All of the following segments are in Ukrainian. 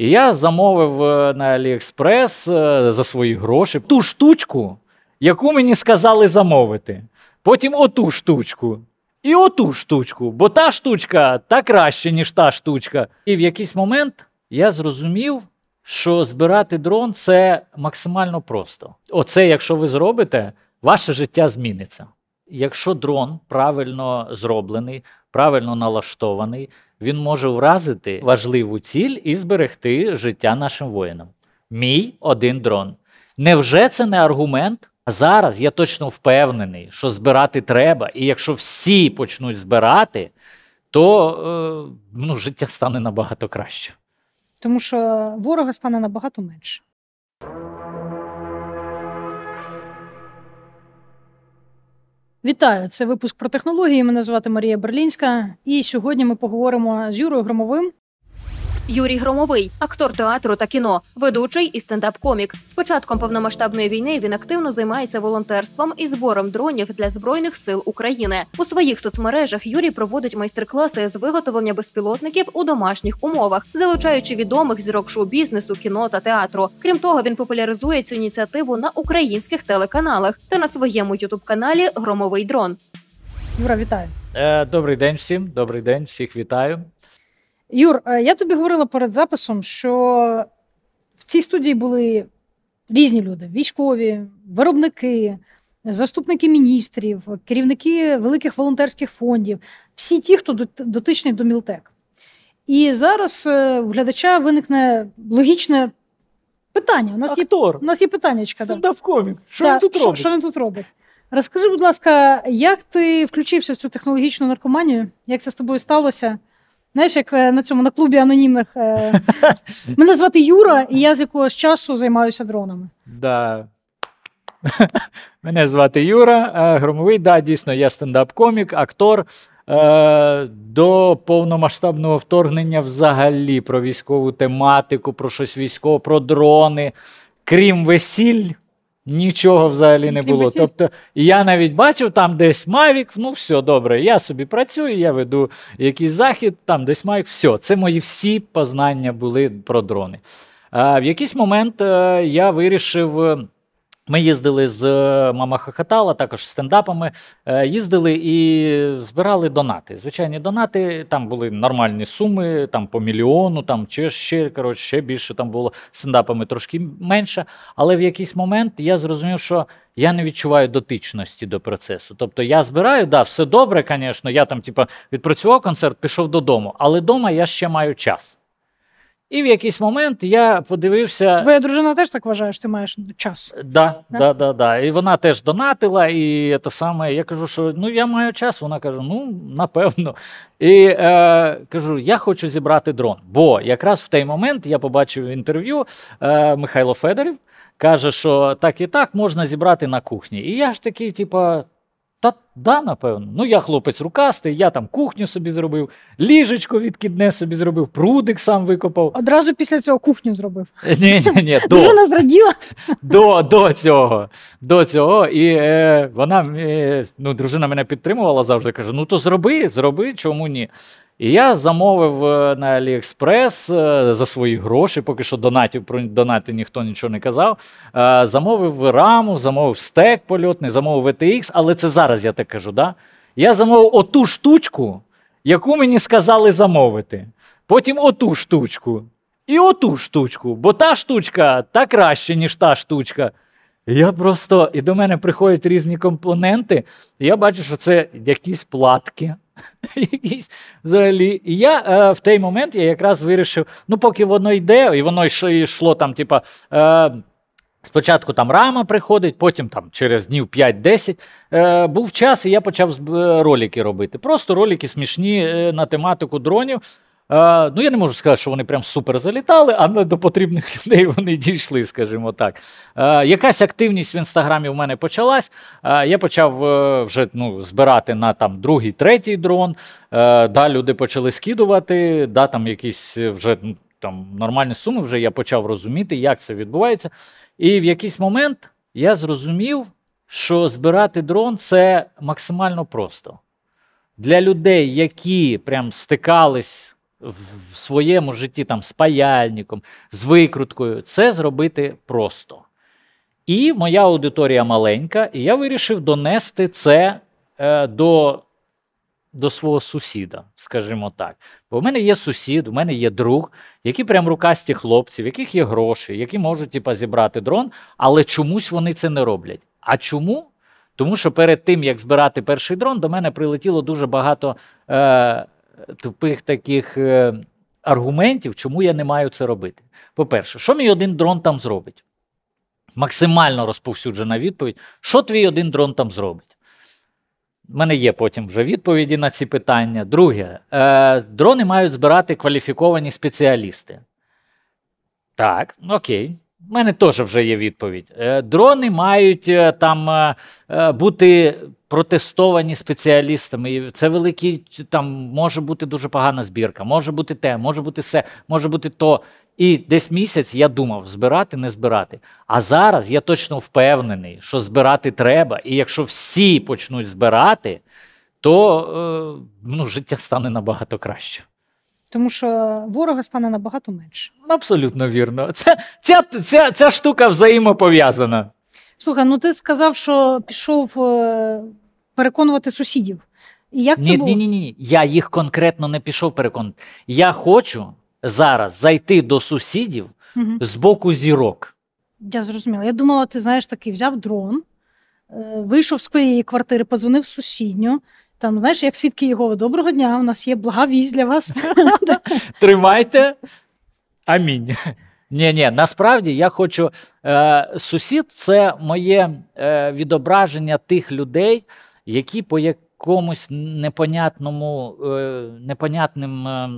І я замовив е, на Аліекспрес е, за свої гроші ту штучку, яку мені сказали замовити. Потім оту штучку. І оту штучку, бо та штучка та краще, ніж та штучка. І в якийсь момент я зрозумів, що збирати дрон це максимально просто. Оце, якщо ви зробите, ваше життя зміниться якщо дрон правильно зроблений, правильно налаштований, він може вразити важливу ціль і зберегти життя нашим воїнам. Мій один дрон. Невже це не аргумент? зараз я точно впевнений, що збирати треба, і якщо всі почнуть збирати, то е, ну, життя стане набагато краще. Тому що ворога стане набагато менше. Вітаю, це випуск про технології. Мене звати Марія Берлінська. І сьогодні ми поговоримо з Юрою Громовим, Юрій Громовий, актор театру та кіно, ведучий і стендап-комік. З початком повномасштабної війни він активно займається волонтерством і збором дронів для збройних сил України. У своїх соцмережах Юрій проводить майстер-класи з виготовлення безпілотників у домашніх умовах, залучаючи відомих зірок шоу-бізнесу, кіно та театру. Крім того, він популяризує цю ініціативу на українських телеканалах та на своєму ютуб-каналі Громовий дрон. Юра, вітаю. Е, Добрий день всім. Добрий день, всіх вітаю. Юр, е, я тобі говорила перед записом, що в цій студії були різні люди: військові, виробники, заступники міністрів, керівники великих волонтерських фондів, всі ті, хто дотичний до Мілтек. І зараз у е, глядача виникне логічне питання. У нас Актор. є у нас є питаннячка. Стендап-комік. Що да, він тут що, Що він тут робить? Розкажи, будь ласка, як ти включився в цю технологічну наркоманію? Як це з тобою сталося? Знаєш, як е, на цьому на клубі анонімних. Е, мене звати Юра, і я з якогось часу займаюся дронами. Да. Мене звати Юра е, Громовий. Да, дійсно, я стендап-комік, актор. До повномасштабного вторгнення взагалі про військову тематику, про щось військове, про дрони. Крім весіль, Нічого взагалі не було. Тобто, я навіть бачив там десь Мавік, ну все добре, я собі працюю, я веду якийсь захід, там десь Мавік, все. Це мої всі познання були про дрони. А, В якийсь момент е, я вирішив. Ми їздили з е, мама Хохотала, також стендапами. Е, їздили і збирали донати. Звичайні донати. Там були нормальні суми, там по мільйону, там чи ще коротше, ще більше там було стендапами трошки менше. Але в якийсь момент я зрозумів, що я не відчуваю дотичності до процесу. Тобто я збираю, да, все добре, звісно. Я там, типу, відпрацював концерт, пішов додому, але вдома я ще маю час. І в якийсь момент я подивився. Твоя дружина теж так вважає, що ти маєш час. Да, да, да, да, да. І вона теж донатила, і те саме. Я кажу, що ну я маю час. Вона каже: ну напевно. І е, кажу: я хочу зібрати дрон. Бо якраз в той момент я побачив інтерв'ю е, Михайло Федорів. Каже, що так і так можна зібрати на кухні. І я ж такий, типу. Та да, напевно. Ну, я хлопець рукастий, я там кухню собі зробив, ліжечко відкидне собі зробив, прудик сам викопав. Одразу після цього кухню зробив. Е, ні, ні, ні. Дружина зраділа. До до цього. До цього. І е, вона е, ну, дружина мене підтримувала завжди. Каже: ну то зроби, зроби, чому ні. І я замовив е, на Аліекспрес е, за свої гроші, поки що донатів про донати ніхто нічого не казав. Е, замовив раму, замовив стек польотний, замовив VTX, але це зараз я так кажу. Да? Я замовив оту штучку, яку мені сказали замовити. Потім оту штучку і оту штучку, бо та штучка та краще, ніж та штучка. Я просто і до мене приходять різні компоненти, і я бачу, що це якісь платки. якийсь взагалі. І я е, в той момент я якраз вирішив: ну, поки воно йде, і воно йшло йшло там, типа. Е, Спочатку там рама приходить, потім там через днів 5-10 е, був час, і я почав е, роліки робити. Просто роліки смішні е, на тематику дронів. Е, ну, я не можу сказати, що вони прям супер залітали, але до потрібних людей вони дійшли, скажімо так. Е, якась активність в інстаграмі в мене почалась. Е, я почав вже ну, збирати на там другий, третій дрон. Да, Люди почали скидувати, да, там якісь вже ну, там нормальні суми, вже я почав розуміти, як це відбувається. І в якийсь момент я зрозумів, що збирати дрон це максимально просто. Для людей, які прям стикались в своєму житті там з паяльником, з викруткою, це зробити просто. І моя аудиторія маленька, і я вирішив донести це е, до до свого сусіда, скажімо так. Бо в мене є сусід, в мене є друг, які прям рукасті хлопці, в яких є гроші, які можуть типа, зібрати дрон, але чомусь вони це не роблять. А чому? Тому що перед тим, як збирати перший дрон, до мене прилетіло дуже багато. Е, тупих таких е, аргументів, чому я не маю це робити. По-перше, що мій один дрон там зробить? Максимально розповсюджена відповідь, що твій один дрон там зробить? У мене є потім вже відповіді на ці питання. Друге, е, дрони мають збирати кваліфіковані спеціалісти. Так, окей. У мене теж вже є відповідь. Е, дрони мають е, там е, бути протестовані спеціалістами. І Це великі там може бути дуже погана збірка, може бути те, може бути все, може бути то. І десь місяць я думав, збирати, не збирати. А зараз я точно впевнений, що збирати треба, і якщо всі почнуть збирати, то ну, життя стане набагато краще. Тому що ворога стане набагато менше. Абсолютно вірно. Ця, ця, ця, ця штука взаємопов'язана. Слухай, ну ти сказав, що пішов е, переконувати сусідів. І як ні, було? Ні, ні, ні. Я їх конкретно не пішов переконувати. Я хочу зараз зайти до сусідів угу. з боку зірок. Я зрозуміла. Я думала, ти знаєш, такий взяв дрон, е, вийшов з своєї квартири, позвонив сусідню. Там, знаєш, як свідки Єгови, доброго дня, у нас є блага вість для вас. Тримайте. Амінь. Ні, ні, насправді я хочу. Е, Сусід це моє е, відображення тих людей, які по якомусь непонятному, е, непонятним е,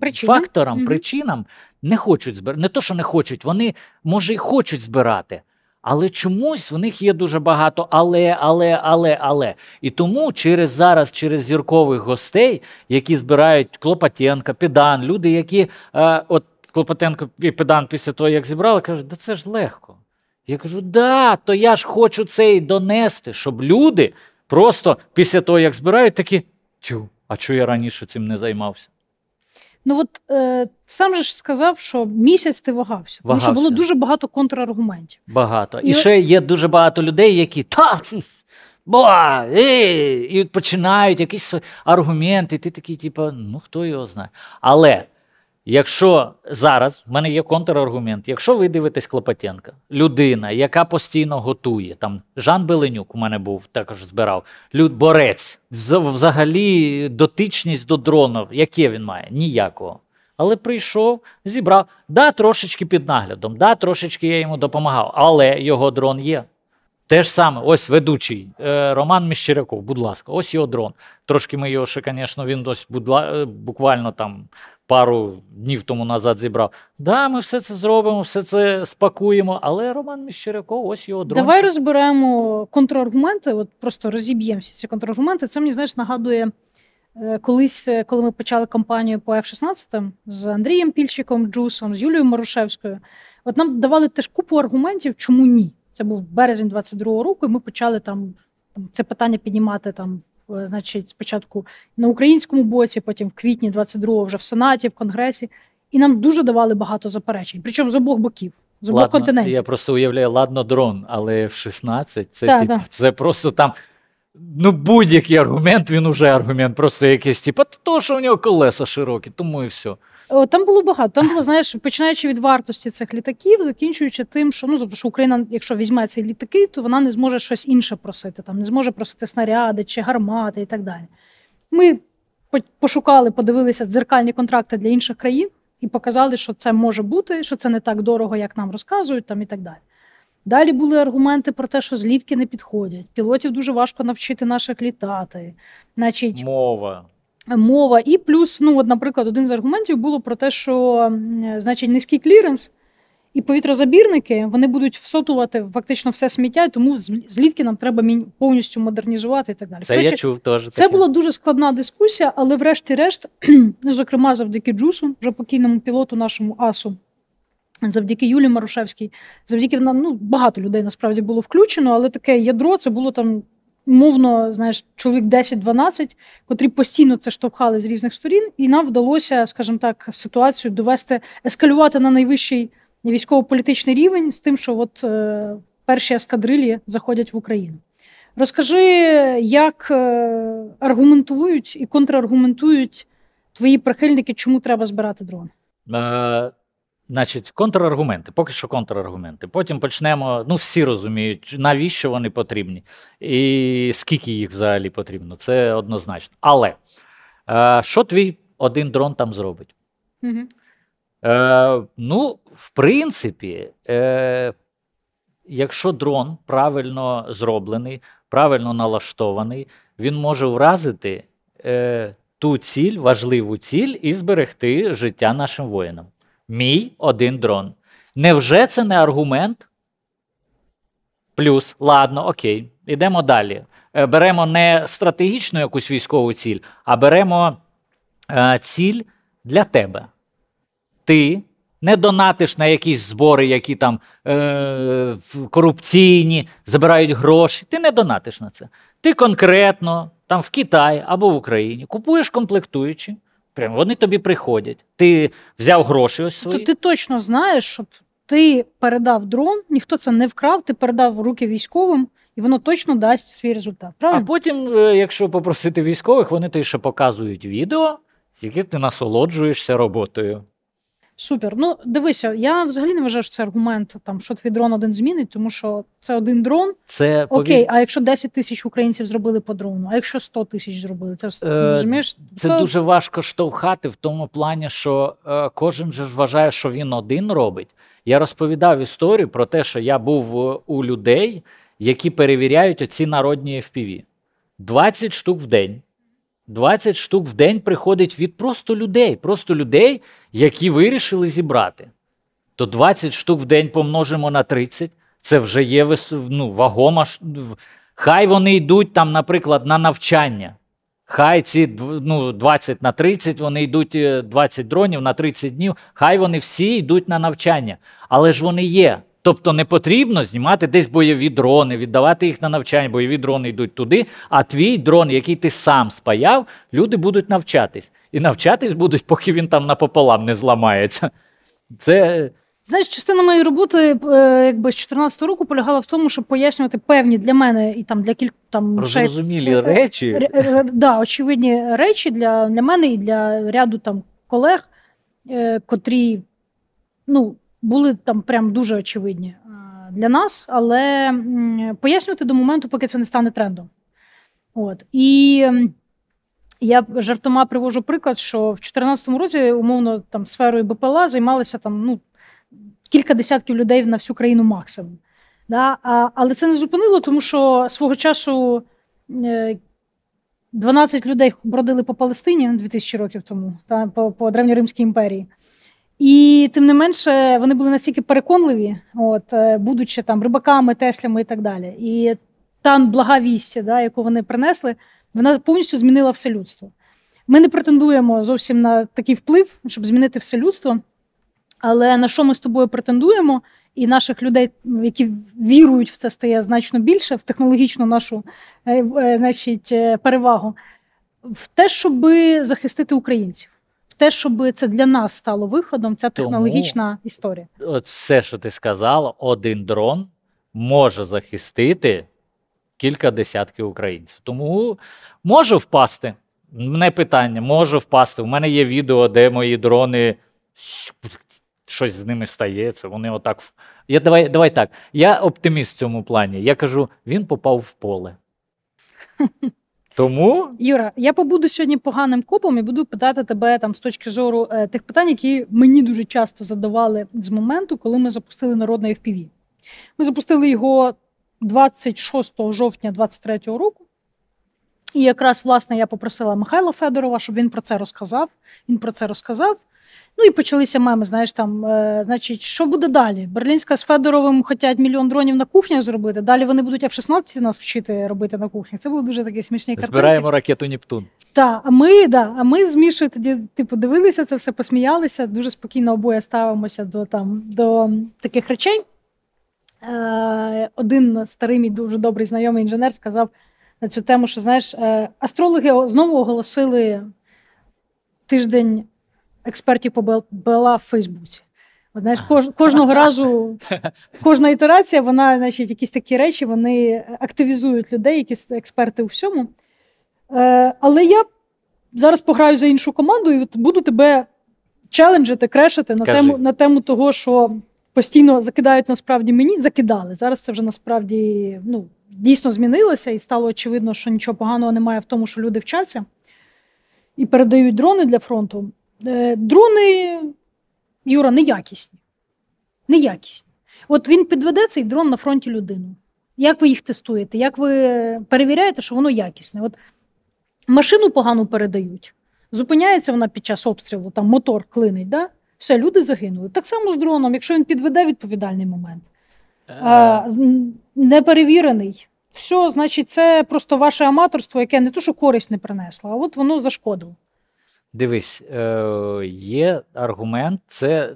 Причина? факторам, mm-hmm. причинам не хочуть збирати. Не то, що не хочуть, вони може і хочуть збирати, але чомусь в них є дуже багато але, але, але, але. І тому через зараз, через зіркових гостей, які збирають Клопотенка, Підан, люди, які е, от Клопотенко і Підан після того, як зібрали, кажуть, да це ж легко. Я кажу, да, то я ж хочу це і донести, щоб люди просто після того, як збирають, такі тю, а чого я раніше цим не займався? Ну от е, сам же ж сказав, що місяць ти вагався, вагався. тому що було дуже багато контраргументів. Багато. І, і ще є дуже багато людей, які та ба, е, і починають якісь аргументи. Ти такий, типу, ну хто його знає. Але Якщо зараз в мене є контраргумент, якщо ви дивитесь Клопотенка, людина, яка постійно готує, там Жан Беленюк у мене був також збирав, люд, борець, взагалі дотичність до дронів, яке він має? Ніякого. Але прийшов, зібрав. Да, трошечки під наглядом, да, трошечки я йому допомагав, але його дрон є. Те ж саме, ось ведучий е, Роман Міщеряков, будь ласка, ось його дрон. Трошки ми його ще, звісно, він ось будла... Е, буквально там пару днів тому назад зібрав. Да, ми все це зробимо, все це спакуємо. Але Роман Міщеряков, ось його дрон. Давай розберемо контраргументи. От просто розіб'ємося ці контраргументи. Це мені знаєш, нагадує е, колись, коли ми почали кампанію по F-16 з Андрієм Пільщиком, Джусом, з Юлією Марушевською. От нам давали теж купу аргументів, чому ні. Це був березень 22-го року, і ми почали там це питання піднімати там. Е, значить, спочатку на українському боці, потім в квітні 22-го вже в Сенаті, в Конгресі, і нам дуже давали багато заперечень. Причому з обох боків, з обох ладно, континентів. Я просто уявляю, ладно, дрон, але в 16 це та, тип, та. це просто там. Ну, будь-який аргумент, він уже аргумент, просто якийсь, типу, то що у нього колеса широкі, тому і все. Там було багато. Там було, знаєш, починаючи від вартості цих літаків, закінчуючи тим, що ну тобто, що Україна, якщо візьме ці літаки, то вона не зможе щось інше просити. Там не зможе просити снаряди чи гармати і так далі. Ми пошукали, подивилися дзеркальні контракти для інших країн і показали, що це може бути, що це не так дорого, як нам розказують, там і так далі. Далі були аргументи про те, що злітки не підходять. Пілотів дуже важко навчити наших літати. Значить, мова мова. І плюс, ну, от, наприклад, один з аргументів було про те, що значить низький кліренс і повітрозабірники вони будуть всотувати фактично все сміття, тому злітки нам треба повністю модернізувати і так далі. Це Короче, я чув теж. Це таке. була дуже складна дискусія, але, врешті-решт, ну, зокрема, завдяки Джусу, вже покійному пілоту нашому Асу. Завдяки Юлі Марушевській, завдяки нам ну багато людей насправді було включено, але таке ядро це було там Умовно, знаєш, чоловік 10-12, котрі постійно це штовхали з різних сторін, і нам вдалося, скажімо так, ситуацію довести, ескалювати на найвищий військово-політичний рівень з тим, що от е, перші ескадрилі заходять в Україну. Розкажи, як е, аргументують і контраргументують твої прихильники, чому треба збирати дрон? Е, Значить, контраргументи, поки що контраргументи. Потім почнемо. Ну, всі розуміють, навіщо вони потрібні, і скільки їх взагалі потрібно. Це однозначно. Але е, що твій один дрон там зробить? Е, Ну, в принципі, е, якщо дрон правильно зроблений, правильно налаштований, він може вразити е, ту ціль, важливу ціль і зберегти життя нашим воїнам. Мій один дрон. Невже це не аргумент? Плюс, ладно, окей, йдемо далі. Е, беремо не стратегічну якусь військову ціль, а беремо е, ціль для тебе. Ти не донатиш на якісь збори, які там е, корупційні, забирають гроші. Ти не донатиш на це. Ти конкретно там в Китаї або в Україні купуєш комплектуючі. Прямо вони тобі приходять. Ти взяв гроші ось тобто свої. То ти точно знаєш, що ти передав дрон, ніхто це не вкрав, ти передав руки військовим. І воно точно дасть свій результат. Правильно? А потім, е, якщо попросити військових, вони тобі ще показують відео, яке ти насолоджуєшся роботою. Супер. Ну, дивися, я взагалі не вважаю, що це аргумент, там що твій дрон один змінить, тому що це один дрон. Це Окей, пові... а якщо 10 тисяч українців зробили по дрону, а якщо 100 тисяч зробили, це все е, розумієш? це то... дуже важко штовхати в тому плані, що е, кожен же вважає, що він один робить. Я розповідав історію про те, що я був е, у людей, які перевіряють оці народні FPV. 20 штук в день. 20 штук в день приходить від просто людей, просто людей, які вирішили зібрати. То 20 штук в день помножимо на 30, це вже є ну, вагома. Хай вони йдуть там, наприклад, на навчання. Хай ці ну, 20 на 30, вони йдуть 20 е, дронів на 30 днів, хай вони всі йдуть на навчання, але ж вони є. Тобто не потрібно знімати десь бойові дрони, віддавати їх на навчання, бойові дрони йдуть туди, а твій дрон, який ти сам спаяв, люди будуть навчатись. І навчатись будуть, поки він там напополам не зламається. Це. Знаєш, частина моєї роботи, е, якби з 2014 року, полягала в тому, щоб пояснювати певні для мене і там для кіль... там розумілі ще... Е, е, речі. Р... Р... Да, очевидні речі для для мене і для ряду там колег, е... котрі ну, були там прям дуже очевидні е, для нас, але пояснювати до моменту, поки це не стане трендом. От і я жартома привожу приклад, що в 2014 році, умовно, там сферою БПЛА займалися там ну кілька десятків людей на всю країну максимум. Да? А, Але це не зупинило, тому що свого часу 12 е, людей бродили по Палестині 2000 ну, років тому, та по, по Древньоримській імперії. І тим не менше вони були настільки переконливі, от е, будучи там рибаками, теслями і так далі. І та блага вість, да, яку вони принесли, вона повністю змінила все людство. Ми не претендуємо зовсім на такий вплив, щоб змінити все людство. Але на що ми з тобою претендуємо? І наших людей, які вірують в це, стає значно більше в технологічну нашу е, е, значить, перевагу, в те, щоб захистити українців те, щоб це для нас стало виходом, ця технологічна Тому історія. От все, що ти сказала, один дрон може захистити кілька десятків українців. Тому може впасти. Не питання, може впасти. У мене є відео, де мої дрони. Щось з ними стається. Вони отак. Я Давай давай так. Я оптиміст в цьому плані. Я кажу: він попав в поле. Тому Юра, я побуду сьогодні поганим копом і буду питати тебе там з точки зору е, тих питань, які мені дуже часто задавали з моменту, коли ми запустили народне FPV. Ми запустили його 26 жовтня 23-го року. І якраз власне я попросила Михайла Федорова, щоб він про це розказав. Він про це розказав. Ну і почалися меми. Знаєш, там е, значить, що буде далі? Берлінська з Федоровим хочуть мільйон дронів на кухнях зробити. Далі вони будуть F-16 нас вчити робити на кухні. Це було дуже таке смішні картинки. Збираємо ракету Нептун. Так, а ми да, а ми з Мішою тоді типу дивилися це, все посміялися. Дуже спокійно обоє ставимося до там до таких речей. Е, Один старий мій дуже добрий знайомий інженер сказав на цю тему, що знаєш, е, астрологи знову оголосили тиждень експертів по побила в Фейсбуці. знаєш, кож, кожного разу, кожна ітерація, вона, значить, якісь такі речі вони активізують людей, якісь експерти у всьому. Е, Але я зараз пограю за іншу команду і буду тебе челенджити, крешити на тему на тему того, що постійно закидають насправді мені, закидали. Зараз це вже насправді ну, дійсно змінилося, і стало очевидно, що нічого поганого немає в тому, що люди вчаться і передають дрони для фронту. Е, дрони, Юра, неякісні. Неякісні. От він підведе цей дрон на фронті людину. Як ви їх тестуєте? Як ви перевіряєте, що воно якісне? От машину погану передають, зупиняється вона під час обстрілу, там мотор клинить. да? Все, люди загинули. Так само з дроном, якщо він підведе відповідальний момент, е. А, неперевірений. Все, значить, це просто ваше аматорство, яке не то, що користь не принесло, а от воно зашкодило. Дивись, е, є аргумент, це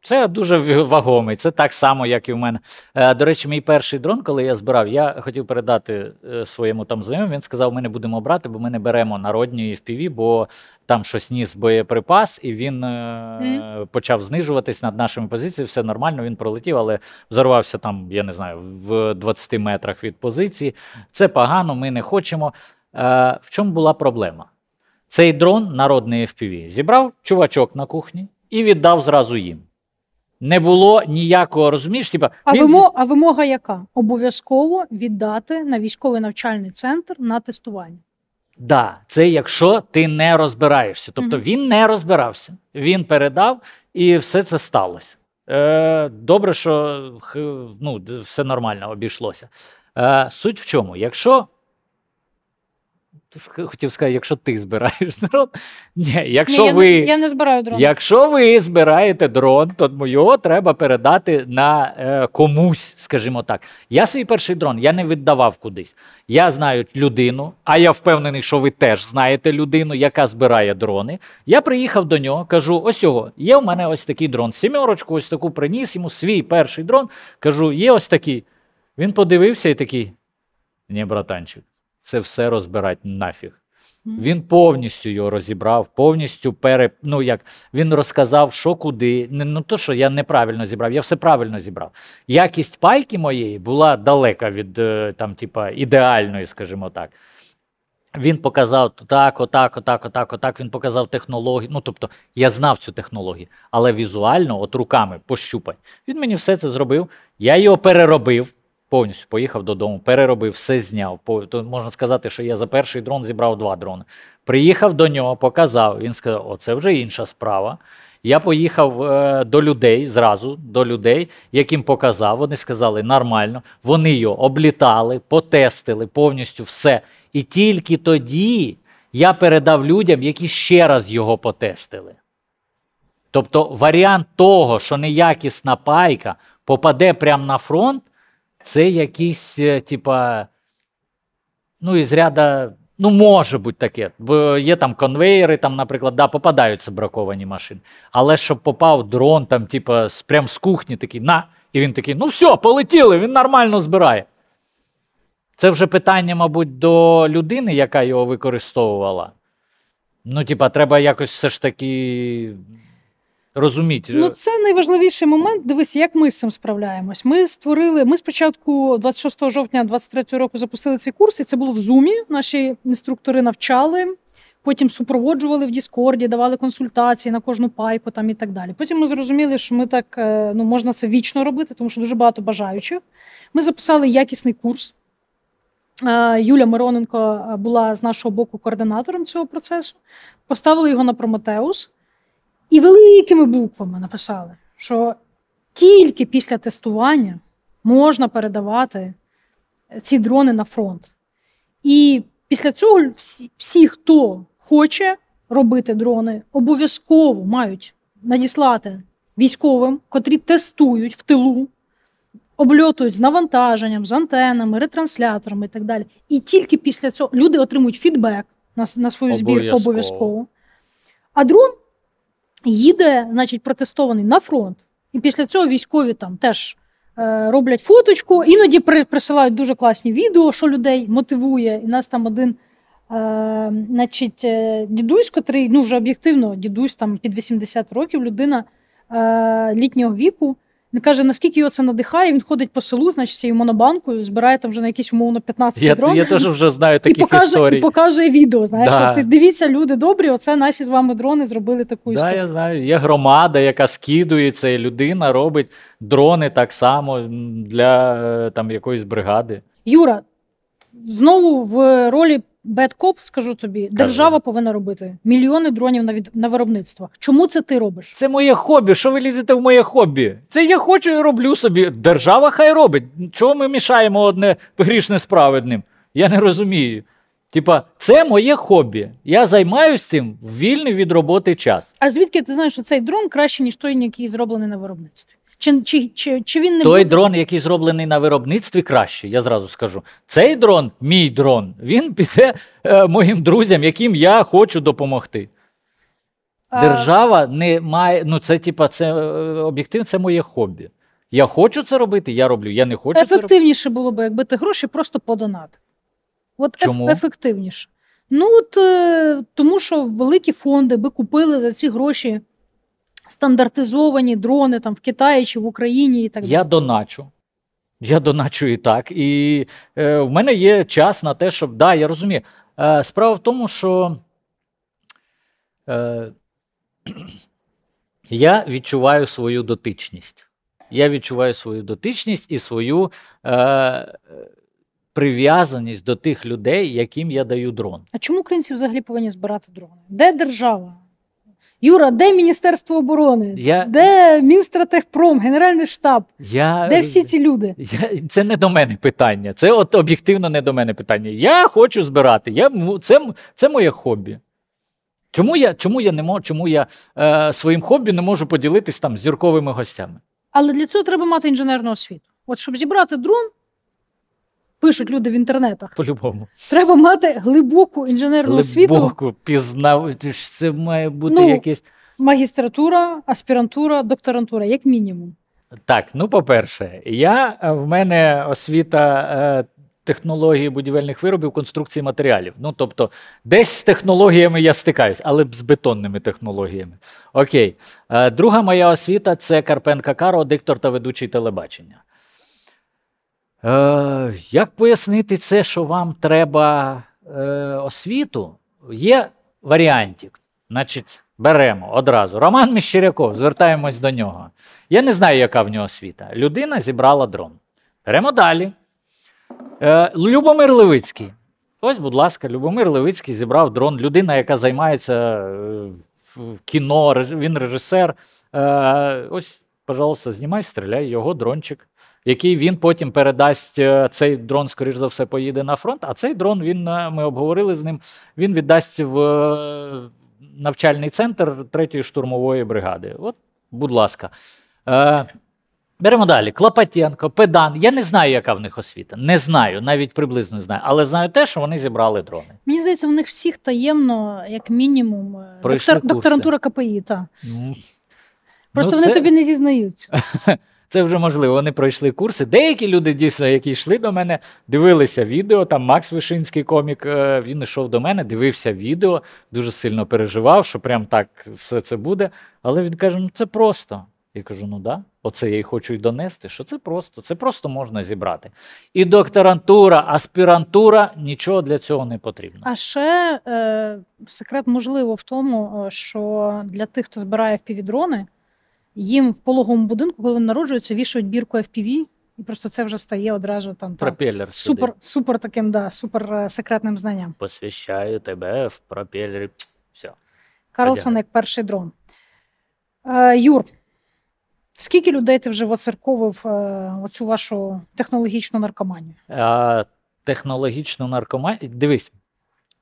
це дуже вагомий. Це так само, як і в мене. Е, до речі, мій перший дрон, коли я збирав, я хотів передати е, своєму там знайомому, Він сказав: ми не будемо брати, бо ми не беремо народні FPV, бо там щось ніс боєприпас, і він mm. почав знижуватись над нашими позиціями. Все нормально, він пролетів, але взорвався там, я не знаю, в 20 метрах від позиції. Це погано, ми не хочемо. В чому була проблема? Цей дрон, народний FPV, зібрав чувачок на кухні і віддав зразу їм. Не було ніякого розумієш, типа а він... вимога, а вимога яка? Обов'язково віддати на військовий навчальний центр на тестування. Так, да, це якщо ти не розбираєшся. Тобто mm він не розбирався, він передав і все це сталося. Е, Добре, що ну, все нормально обійшлося. Е, Суть в чому, якщо хотів сказати, якщо ти збираєш дрон. Ні, якщо Ні, я ви не, я не збираю дрон. Якщо ви збираєте дрон, то його треба передати на е, комусь, скажімо так. Я свій перший дрон я не віддавав кудись. Я знаю людину, а я впевнений, що ви теж знаєте людину, яка збирає дрони. Я приїхав до нього, кажу: ось його, є у мене ось такий дрон. Сімерочку, ось таку приніс йому свій перший дрон. Кажу, є ось такий. Він подивився і такий. Ні, братанчик це все розбирати нафіг. Він повністю його розібрав, повністю пере... ну, як він розказав, що куди. Не ну, то, що я неправильно зібрав, я все правильно зібрав. Якість пайки моєї була далека від е, там, типа, ідеальної, скажімо так. Він показав так, отак, отак, отак, отак. Він показав технологію. Ну, тобто, я знав цю технологію, але візуально, от руками пощупать. Він мені все це зробив. Я його переробив. Повністю поїхав додому, переробив, все зняв. То можна сказати, що я за перший дрон зібрав два дрони. Приїхав до нього, показав. Він сказав: оце вже інша справа. Я поїхав е, до людей зразу, до людей, яким показав. Вони сказали нормально. Вони його облітали, потестили повністю все. І тільки тоді я передав людям, які ще раз його потестили. Тобто варіант того, що неякісна пайка попаде прямо на фронт це якісь, е, типа, ну, із ряда, ну, може бути таке. Бо є там конвейери, там, наприклад, да, попадаються браковані машини. Але щоб попав дрон, там, типа, прям з кухні такий, на. І він такий, ну все, полетіли, він нормально збирає. Це вже питання, мабуть, до людини, яка його використовувала. Ну, типа, треба якось все ж таки розуміти. Ну е, це найважливіший момент. Дивись, як ми з цим справляємось. Ми створили. Ми спочатку, 26 жовтня 2023 року, запустили цей курс, і це було в зумі. Наші інструктори навчали. Потім супроводжували в Діскорді, давали консультації на кожну пайку там і так далі. Потім ми зрозуміли, що ми так е, ну можна це вічно робити, тому що дуже багато бажаючих. Ми записали якісний курс. Е, Юля Мироненко була з нашого боку координатором цього процесу. Поставили його на Прометеус. І великими буквами написали, що тільки після тестування можна передавати е, ці дрони на фронт. І після цього всі, всі хто хоче робити дрони, обов'язково мають надіслати військовим, котрі тестують в тилу, обльотують з навантаженням, з антенами, ретрансляторами і так далі. І тільки після цього люди отримують фідбек на, на свою збірку обов'язково. А дрон їде, значить, протестований на фронт. І після цього військові там теж е, роблять фоточку, іноді при, присилають дуже класні відео, що людей мотивує. І нас там один е, значить, е, дідусь, котрий ну вже об'єктивно дідусь там під 80 років, людина е, літнього віку. Він каже, наскільки його це надихає, він ходить по селу, значить, цією монобанкою, збирає там вже на якісь умовно 15 я, дрон. Я теж вже знаю таких і покаже, історій. І показує відео. Знаєш, да. ти дивіться, люди добрі, оце наші з вами дрони зробили таку історію. я знаю. Є громада, яка скидується, і людина робить дрони так само для е, там якоїсь бригади. Юра, знову в ролі Бедкоп, скажу тобі, держава повинна робити мільйони дронів на від на виробництво. Чому це ти робиш? Це моє хобі. Що ви лізете в моє хобі? Це я хочу і роблю собі. Держава хай робить. Чого ми мішаємо одне грішне справедним? Я не розумію. Типа, це моє хобі. Я займаюся цим в вільний від роботи час. А звідки ти знаєш, що цей дрон краще ніж той, який зроблений на виробництві? Чи чи, чи, чи він не той буде? дрон, який зроблений на виробництві краще, я зразу скажу. Цей дрон, мій дрон, він піде е, моїм друзям, яким я хочу допомогти. Держава не має. Ну, це типа це е, об'єктив, це моє хобі. Я хочу це робити, я роблю. Я не хочу Ефективніше це робити. було б, якби ти гроші просто подонатив. От Чому? ефективніше. Ну от е, тому що великі фонди би купили за ці гроші стандартизовані дрони там в Китаї чи в Україні і так далі. Я доначу. Я доначу і так. І е, в мене є час на те, щоб. Да, я розумію. Е, справа в тому, що е, я відчуваю свою дотичність. Я відчуваю свою дотичність і свою е, прив'язаність до тих людей, яким я даю дрон. А чому українці взагалі повинні збирати дрони? Де держава? Юра, де Міністерство оборони? Я... Де Мінстратехпром, Генеральний штаб? Я... Де всі ці люди? Я... Це не до мене питання. Це от об'єктивно не до мене питання. Я хочу збирати. Я... Це це моє хобі. Чому я чому я, не можу, чому я е, своїм хобі не можу поділитись там зірковими гостями? Але для цього треба мати інженерну освіту. От щоб зібрати дрон, пишуть люди в інтернетах. По-любому. Треба мати глибоку інженерну Глибоку, освіту. Глибоку пізнав. Це має бути ну, якесь. Магістратура, аспірантура, докторантура, як мінімум. Так, ну по-перше, я е, в мене освіта. Е, технології будівельних виробів, конструкції матеріалів. Ну, тобто, десь з технологіями я стикаюсь, але з бетонними технологіями. Окей. Е, друга моя освіта це Карпенка Каро, диктор та ведучий телебачення. Е, Як пояснити це, що вам треба е, освіту? Є варіантик. Значить, беремо одразу. Роман Міщеряков, звертаємось до нього. Я не знаю, яка в нього освіта. Людина зібрала дрон. Беремо далі. Е, Любомир Левицький. Ось, будь ласка, Любомир Левицький зібрав дрон. Людина, яка займається е, кіно, він режисер. Е, Ось, пожалуйста, знімай, стріляй, його дрончик який він потім передасть е, цей дрон, скоріш за все, поїде на фронт. А цей дрон він е, ми обговорили з ним. Він віддасть в е, навчальний центр третьої штурмової бригади. От, будь ласка. Беремо далі. Клопотенко, Педан. Я не знаю, яка в них освіта. Не знаю, навіть приблизно не знаю, але знаю те, що вони зібрали дрони. Мені здається, в них всіх таємно, як мінімум, доктор, докторантура КПІ. Та. Ну, Просто ну, вони це... тобі не зізнаються. Це вже можливо. Вони пройшли курси. Деякі люди дійсно, які йшли до мене, дивилися відео. Там Макс Вишинський комік, е, він йшов до мене, дивився відео, дуже сильно переживав, що прям так все це буде. Але він каже: ну це просто. Я кажу, ну да, оце я й хочу й донести. Що це просто, це просто можна зібрати. І докторантура, аспірантура нічого для цього не потрібно. А ще е, секрет можливо в тому, е, що для тих, хто збирає впівдрони, їм в пологовому будинку, коли вони народжуються, вішають бірку FPV, і просто це вже стає одразу там пропелер супер, супер таким, да, супер е, секретним знанням. Посвящаю тебе в пропелері. Все. Карлсон як перший дрон. Е, Юр, скільки людей ти вже воцерковив е, оцю вашу технологічну наркоманію? Е, технологічну наркоманію. Дивись,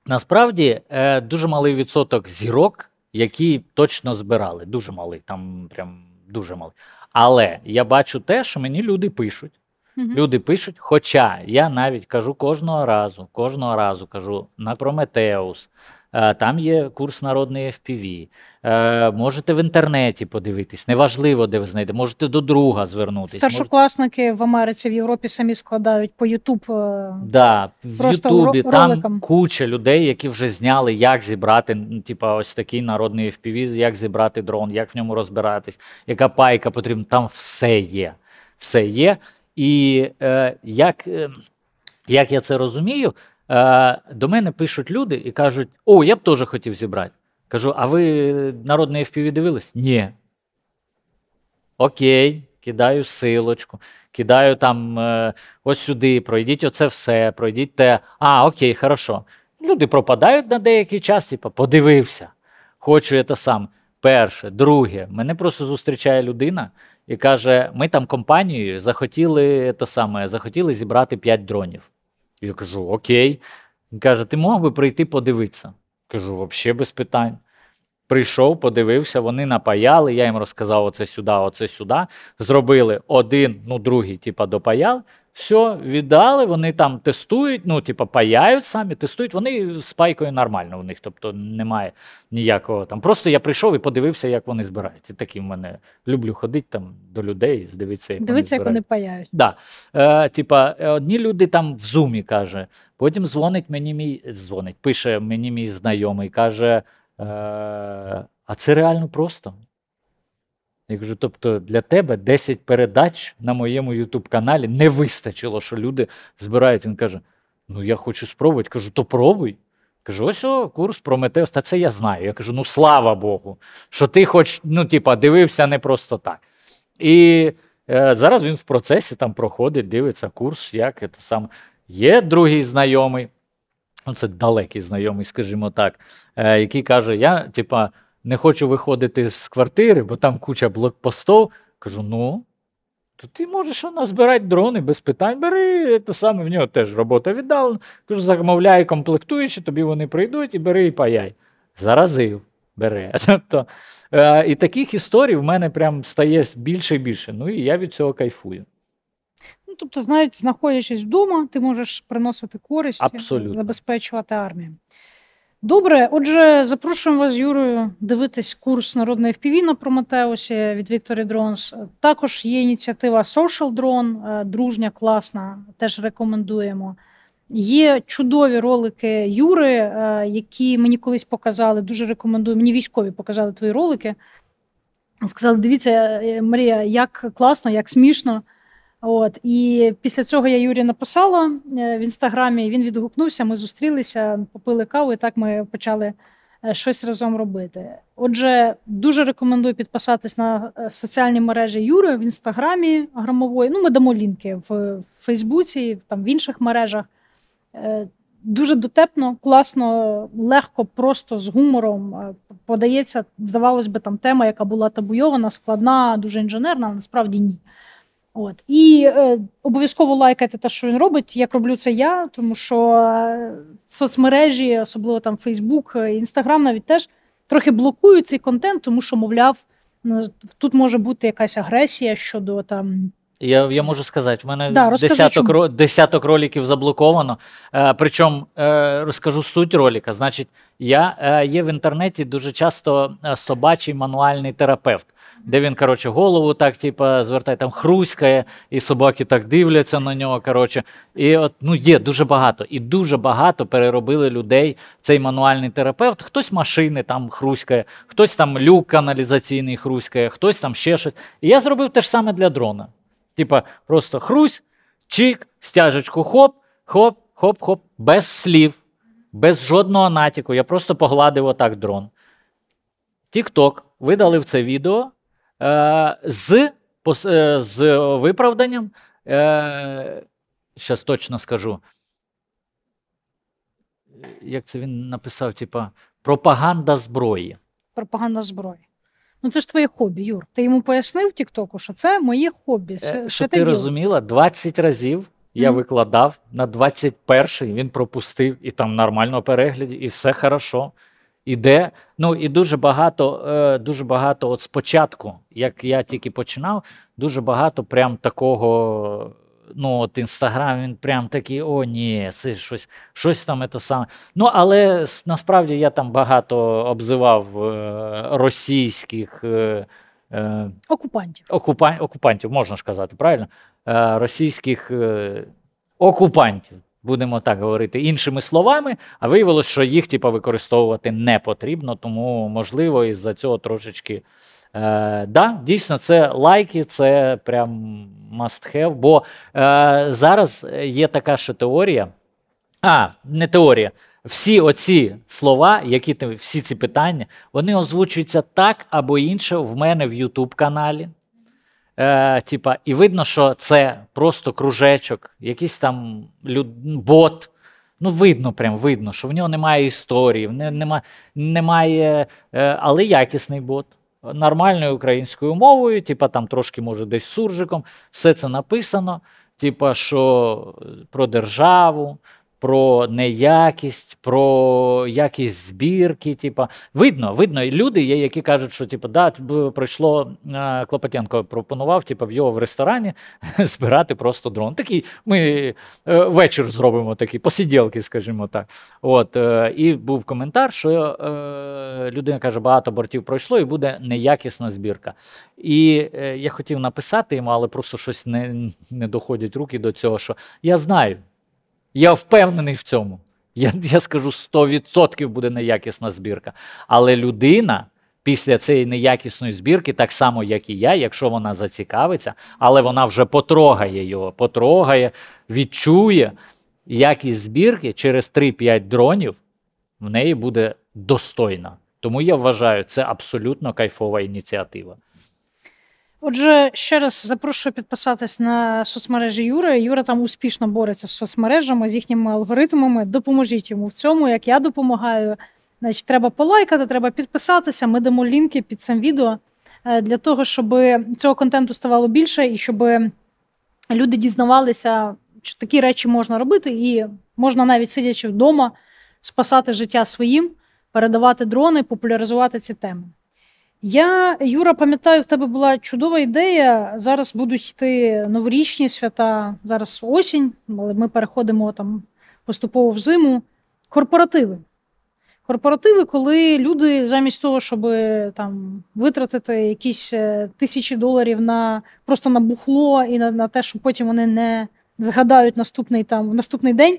насправді е, дуже малий відсоток зірок які точно збирали. Дуже малий, там прям дуже малий. Але я бачу те, що мені люди пишуть. Угу. Люди пишуть, хоча я навіть кажу кожного разу, кожного разу кажу на Прометеус, Е, там є курс народної FPV. Е, можете в інтернеті подивитись, неважливо, де ви знайдете, можете до друга звернутися. Старшокласники в Америці, в Європі самі складають по Ютуб. Е, да, в Ютубі там куча людей, які вже зняли, як зібрати типа, ось такий народний FPV, як зібрати дрон, як в ньому розбиратись, яка пайка потрібна. Там все є. Все є. І е, як, е, як я це розумію е, до мене пишуть люди і кажуть: О, я б теж хотів зібрати. Кажу, а ви народний FPV дивились? Ні. Окей, кидаю силочку, кидаю там е, ось сюди, пройдіть оце все, пройдіть те. А, окей, хорошо. Люди пропадають на деякий час, типу, подивився, хочу я те саме. Перше, друге, мене просто зустрічає людина і каже: ми там компанією захотіли те саме, захотіли зібрати 5 дронів. Я кажу, окей. Він каже, ти мог би прийти подивитися? Кажу, взагалі без питань. Прийшов, подивився, вони напаяли, я їм розказав оце сюди, оце сюди. Зробили один, ну другий, типа, допаяв, все, віддали, вони там тестують, ну, типу, паяють самі, тестують, вони з пайкою нормально у них, тобто немає ніякого там. Просто я прийшов і подивився, як вони збирають. І такі в мене люблю ходити там до людей, здивитися, як Дивіться, вони як вони паяють. Да. Е, Типа, е, одні люди там в зумі каже, потім дзвонить мені мій дзвонить, пише мені мій знайомий, каже. Е, а це реально просто. Я кажу, тобто для тебе 10 передач на моєму Ютуб-каналі не вистачило, що люди збирають. Він каже: Ну, я хочу спробувати. Кажу, то пробуй. Кажу, ось о, курс Прометеус, та це я знаю. Я кажу, ну слава Богу, що ти хоч ну, типа, дивився не просто так. І е, зараз він в процесі там проходить, дивиться курс, як це саме. Є другий знайомий, ну це далекий знайомий, скажімо так, е, який каже: я, типа не хочу виходити з квартири, бо там куча блокпостов. Кажу, ну, то ти можеш збирати дрони без питань. Бери, те саме в нього теж робота віддалена. Кажу, замовляй, комплектуючи, тобі вони прийдуть і бери і паяй. Заразив, бере. Тобто, е, І таких історій в мене прям стає більше і більше. Ну і я від цього кайфую. Ну, Тобто, навіть знаходячись вдома, ти можеш приносити користь, Абсолютно. забезпечувати армію. Добре, отже, запрошуємо вас, Юрою, дивитись курс народної FPV на Прометеусі від Вікторі Дронс. Також є ініціатива Social Drone, е, дружня, класна. Теж рекомендуємо. Є чудові ролики Юри, е, які мені колись показали. Дуже рекомендую. Мені військові показали твої ролики. Сказали: дивіться, е, Марія, як класно, як смішно. От і після цього я Юрі написала е, в інстаграмі. Він відгукнувся. Ми зустрілися, попили каву, і так ми почали е, щось разом робити. Отже, дуже рекомендую підписатись на е, соціальні мережі Юри в інстаграмі громової. Ну, ми дамо лінки в Фейсбуці, там в інших мережах. Дуже дотепно, класно, легко, просто з гумором подається. Здавалось би, там тема, яка була табуйована, складна, дуже інженерна, насправді ні. От і е, обов'язково лайкайте те, що він робить. Як роблю це я, тому що е, соцмережі, особливо там Фейсбук, Інстаграм, навіть теж трохи блокують цей контент, тому що, мовляв, тут може бути якась агресія щодо там. Я я можу сказати, в мене да, десяток чому. десяток роликів заблоковано. Е, Причому е, розкажу суть роліка. Значить, я е, є в інтернеті дуже часто е, собачий мануальний терапевт де він, коротше, голову так, типа, звертає, там хруськає, і собаки так дивляться на нього. коротше. І от ну є дуже багато. І дуже багато переробили людей цей мануальний терапевт. Хтось машини там хруськає, хтось там люк каналізаційний хруськає, хтось там ще щось. І я зробив те ж саме для дрона. Типа, просто хрусь, чік, стяжечку, хоп, хоп, хоп, хоп, без слів, без жодного натяку. Я просто погладив отак дрон. Тік-ток видалив це відео, Е, з е, з виправданням. зараз е, точно скажу. Як це він написав? Типа пропаганда зброї. Пропаганда зброї. Ну, це ж твоє хобі, Юр. Ти йому пояснив в Тіктоку, що це моє хобі. Що, що ти, ти розуміла? 20 разів я mm -hmm. викладав на 21-й він пропустив і там нормально перегляді, і все хорошо іде. Ну і дуже багато, е, дуже багато. От спочатку, як я тільки починав, дуже багато прям такого. Ну, от інстаграм він прям такий, о, ні, це щось щось там це саме. Ну, але насправді я там багато обзивав е, російських е, е окупантів. Окупан, окупантів, можна ж казати, правильно? Е, Російських е, окупантів будемо так говорити, іншими словами, а виявилось, що їх типу, використовувати не потрібно, тому можливо, із-за цього трошечки. Е, да, Дійсно, це лайки, це прям must have, Бо е, зараз є така ще теорія. А, не теорія. Всі оці слова, які ти всі ці питання, вони озвучуються так або інше в мене в YouTube каналі. Е, Типа, і видно, що це просто кружечок, якийсь там люд... бот. Ну, видно, прям видно, що в нього немає історії, не, немає, е, але якісний бот. Нормальною українською мовою, типа там трошки, може, десь суржиком, все це написано. Типа, що е, про державу, про неякість, про якість збірки. Типу. Видно, видно, люди є, які кажуть, що типу, да, пройшло е, Клопотенко пропонував типу, в його в ресторані збирати просто дрон. Такий ми е, вечір зробимо такі посиділки, скажімо так. От, е, І був коментар, що людина каже, багато бортів пройшло і буде неякісна збірка. І я хотів написати йому, але просто щось не, не доходять руки до цього, що я знаю. Я впевнений в цьому. Я я скажу 100% буде неякісна збірка. Але людина після цієї неякісної збірки, так само, як і я, якщо вона зацікавиться, але вона вже потрогає його, потрогає, відчує якість збірки через 3-5 дронів в неї буде достойна. Тому я вважаю, це абсолютно кайфова ініціатива. Отже, ще раз запрошую підписатись на соцмережі Юри. Юра там успішно бореться з соцмережами, з їхніми алгоритмами. Допоможіть йому в цьому, як я допомагаю. Значить, треба полайкати, треба підписатися. Ми дамо лінки під цим відео е, для того, щоб цього контенту ставало більше і щоб люди дізнавалися, що такі речі можна робити, і можна навіть сидячи вдома, спасати життя своїм, передавати дрони, популяризувати ці теми. Я, Юра, пам'ятаю, в тебе була чудова ідея. Зараз будуть йти новорічні свята, зараз осінь, але ми переходимо там поступово в зиму. Корпоративи. Корпоративи, коли люди замість того, щоб там витратити якісь е, тисячі доларів на просто на бухло і на на те, що потім вони не згадають наступний там наступний день,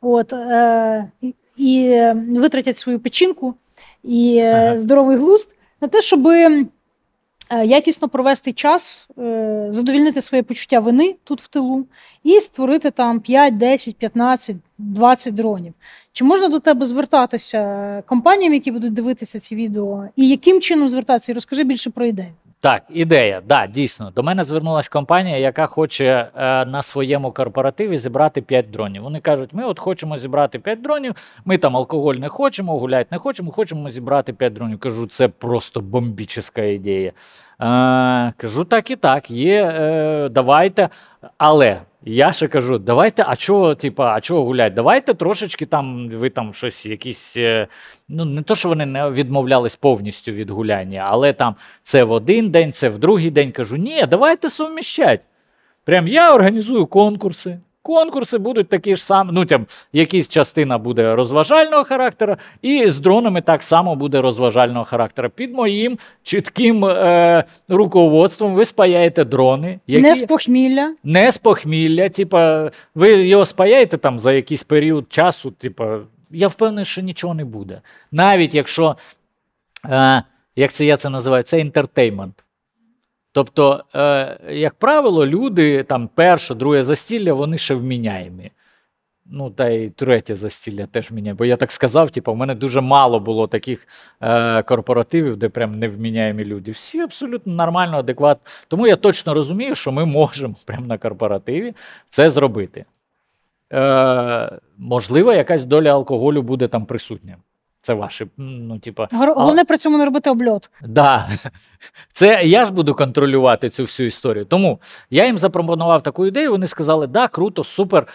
от, е, і е, витратять свою печінку і е, ага. здоровий глузд на те, щоб е, якісно провести час, е, задовільнити своє почуття вини тут в тилу, і створити там 5, 10, 15, 20 дронів. Чи можна до тебе звертатися е, компаніям, які будуть дивитися ці відео, і яким чином звертатися? І розкажи більше про ідею. Так, ідея, да, дійсно. До мене звернулася компанія, яка хоче е, на своєму корпоративі зібрати 5 дронів. Вони кажуть, ми от хочемо зібрати 5 дронів, ми там алкоголь не хочемо, гуляти не хочемо, хочемо зібрати 5 дронів. Кажу, це просто бомбічна ідея. Е, кажу, так і так, є, е, давайте. Але я ще кажу, давайте, а чого, типа, а чого гулять? Давайте трошечки там ви там щось якісь. Е, ну не то, що вони не відмовлялись повністю від гуляння, але там це в один день, це в другий день. Кажу, ні, давайте суміщать. Прям я організую конкурси. Конкурси будуть такі ж самі, ну там якісь частина буде розважального характеру, і з дронами так само буде розважального характеру. Під моїм чітким е, руководством ви спаяєте дрони. які... Не з похмілля. Не з похмілля. Типа, ви його спаяєте там за якийсь період часу. Типа, я впевнений, що нічого не буде. Навіть якщо, е, як це я це називаю, це інтертеймент. Тобто, е, як правило, люди там перше, друге застілля, вони ще вміняємі. Ну, та й третє застілля теж міняє. Бо я так сказав, типу, в мене дуже мало було таких е, корпоративів, де прям невміняємі люди. Всі абсолютно нормально, адекватно. Тому я точно розумію, що ми можемо прямо на корпоративі це зробити. Е, Можливо, якась доля алкоголю буде там присутня. Це ваше, ну типа головне але... при цьому не робити обльот. Да. Це я ж буду контролювати цю всю історію. Тому я їм запропонував таку ідею. Вони сказали, да, круто, супер,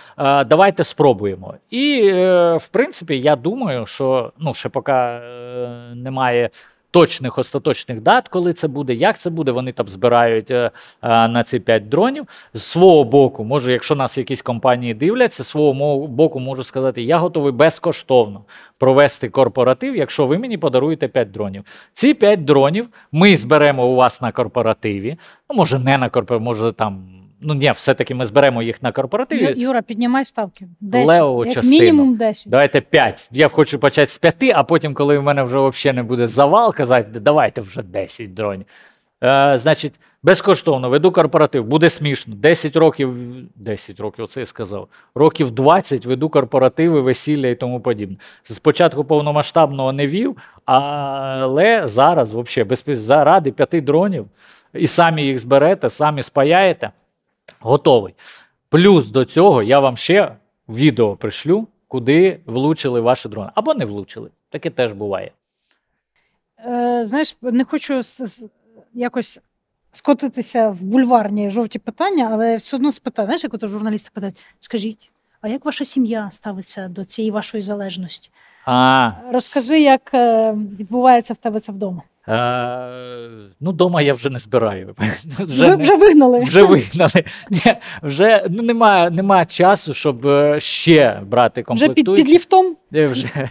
давайте спробуємо. І е, в принципі, я думаю, що ну ще поки е, немає точних остаточних дат, коли це буде, як це буде. Вони там збирають е, е, на ці п'ять дронів. З свого боку, може, якщо нас якісь компанії дивляться, з свого боку можу сказати, я готовий безкоштовно провести корпоратив, якщо ви мені подаруєте п'ять дронів. Ці п'ять дронів ми зберемо у вас на корпоративі. Ну, може, не на корпоративі, може там ну ні, все-таки ми зберемо їх на корпоративі. Юра, піднімай ставки. 10. Як частину. мінімум 10. Давайте 5. Я хочу почати з 5, а потім, коли в мене вже взагалі не буде завал, казати, давайте вже 10 дронів. Е, Значить, безкоштовно веду корпоратив, буде смішно. 10 років, 10 років, оце я сказав. Років 20 веду корпоративи, весілля і тому подібне. Спочатку повномасштабного не вів, але зараз, взагалі, без заради п'яти дронів і самі їх зберете, самі спаяєте готовий. Плюс до цього я вам ще відео пришлю, куди влучили ваші дрони. Або не влучили. Таке теж буває. Е, Знаєш, не хочу якось скотитися в бульварні жовті питання, але все одно спитаю. Знаєш, як журналісти питають, скажіть, а як ваша сім'я ставиться до цієї вашої залежності? А... Розкажи, як е, відбувається в тебе це вдома? Е, ну, Дома я вже не збираю. Вже Ви вже не, вигнали. Вже вигнали. Ні, вже ну, немає немає часу, щоб е, ще брати комплектуючі. Вже під, під ліфтом? Е, вже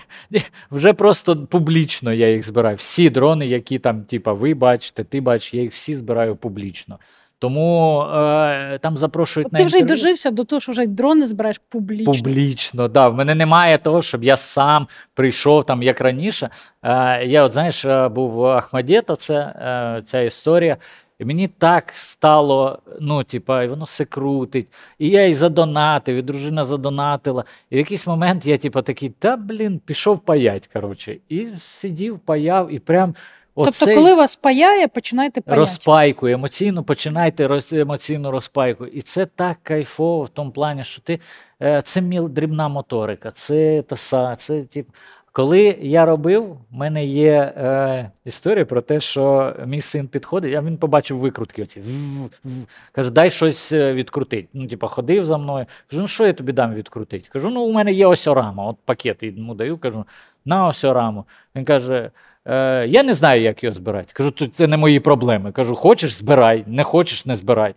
вже просто публічно я їх збираю. Всі дрони, які там, типа, ви бачите, ти бачиш, я їх всі збираю публічно. Тому е, там запрошують От Ти вже й дожився до того, що вже дрони збираєш публічно. Публічно, да. В мене немає того, щоб я сам прийшов там як раніше. Е, Я, от знаєш, е, був в Ахмадєто, це е, ця історія. І Мені так стало, ну, типа, воно все крутить. І я і задонатив, і дружина задонатила. І в якийсь момент я, типа, такий, та блін, пішов паять. коротше. І сидів, паяв, і прям Тобто, Оцей... Тобто, коли вас паяє, починайте паячити. розпайку, емоційно починайте роз... емоційну розпайку. І це так кайфово в тому плані, що ти е, це міл дрібна моторика, це таса, це тип. Коли я робив, в мене є е, історія про те, що мій син підходить, я він побачив викрутки. оці, в, в, в, Каже, дай щось е, відкрутити. Ну, типа, ходив за мною. Кажу, ну що я тобі дам відкрутити? Кажу, ну у мене є ось орама, от пакет йому даю, кажу, на ось раму. Він каже: е, Я не знаю, як його збирати. Кажу, це не мої проблеми. Кажу, хочеш, збирай, не хочеш, не збирай.